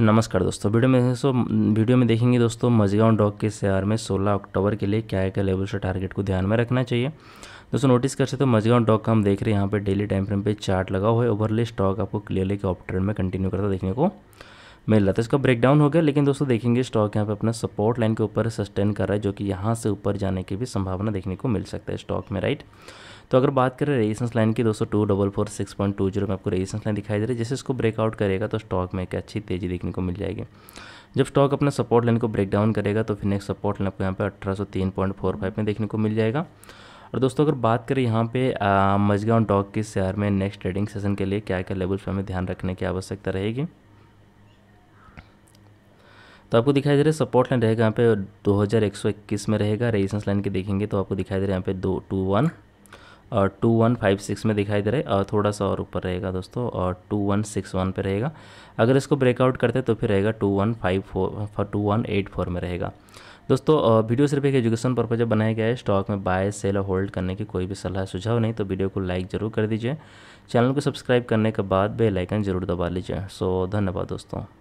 नमस्कार दोस्तों वीडियो में सो वीडियो में देखेंगे दोस्तों मजगांव डॉक के शेयर में 16 अक्टूबर के लिए क्या क्या लेवल से टारगेट को ध्यान में रखना चाहिए दोस्तों नोटिस कर सकते हो मजगांव डॉक का हम देख रहे हैं यहाँ पे डेली टाइम फ्रेम पे चार्ट लगा हुआ है ओवरले स्टॉक आपको क्लियरली ऑफ ट्रेंड में कंटिन्यू करता देखने को मिल रहा था तो इसका ब्रेकडाउन हो गया लेकिन दोस्तों देखेंगे स्टॉक यहाँ पे अपना सपोर्ट लाइन के ऊपर सस्टेन कर रहा है जो कि यहाँ से ऊपर जाने की भी संभावना देखने को मिल सकता है स्टॉक में राइट तो अगर बात करें रेजिस्टेंस लाइन की दोस्तों two double four six point two zero में आपको रेजिस्टेंस लाइन दिखाई दे रही है जैसे इसको ब्रेकआउट करेगा तो स्टॉक में एक अच्छी तेज़ी देखने को मिल जाएगी जब स्टॉक अपने सपोर्ट लाइन को ब्रेक डाउन करेगा तो फिर नेक्स्ट सपोर्ट लाइन आपको यहाँ पे अठारह सौ तीन पॉइंट फोर फाइव में देखने को मिल जाएगा और दोस्तों अगर बात करें यहाँ पे मजगांव डॉक के शहर में नेक्स्ट ट्रेडिंग सेशन के लिए क्या क्या लेवल्स पर हमें ध्यान रखने की आवश्यकता रहेगी तो आपको दिखाई दे रहा है सपोर्ट लाइन रहेगा यहाँ पे 2121 में रहेगा रेजिस्टेंस लाइन के देखेंगे तो आपको दिखाई दे रहा है यहाँ पे दो टू वन और टू वन फाइव सिक्स में दिखाई दे रहा है और थोड़ा सा और ऊपर रहेगा दोस्तों और टू वन सिक्स वन पर रहेगा अगर इसको ब्रेकआउट करते तो फिर रहेगा two one five four two one eight four में रहेगा दोस्तों वीडियो सिर्फ एक एजुकेशन पर्पज बनाया गया है स्टॉक में बाय सेल और होल्ड करने की कोई भी सलाह सुझाव नहीं तो वीडियो को लाइक ज़रूर कर दीजिए चैनल को सब्सक्राइब करने के बाद बेलाइकन जरूर दबा लीजिए सो धन्यवाद दोस्तों